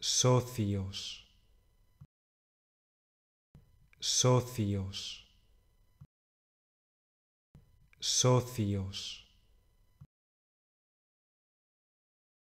socios, socios, socios.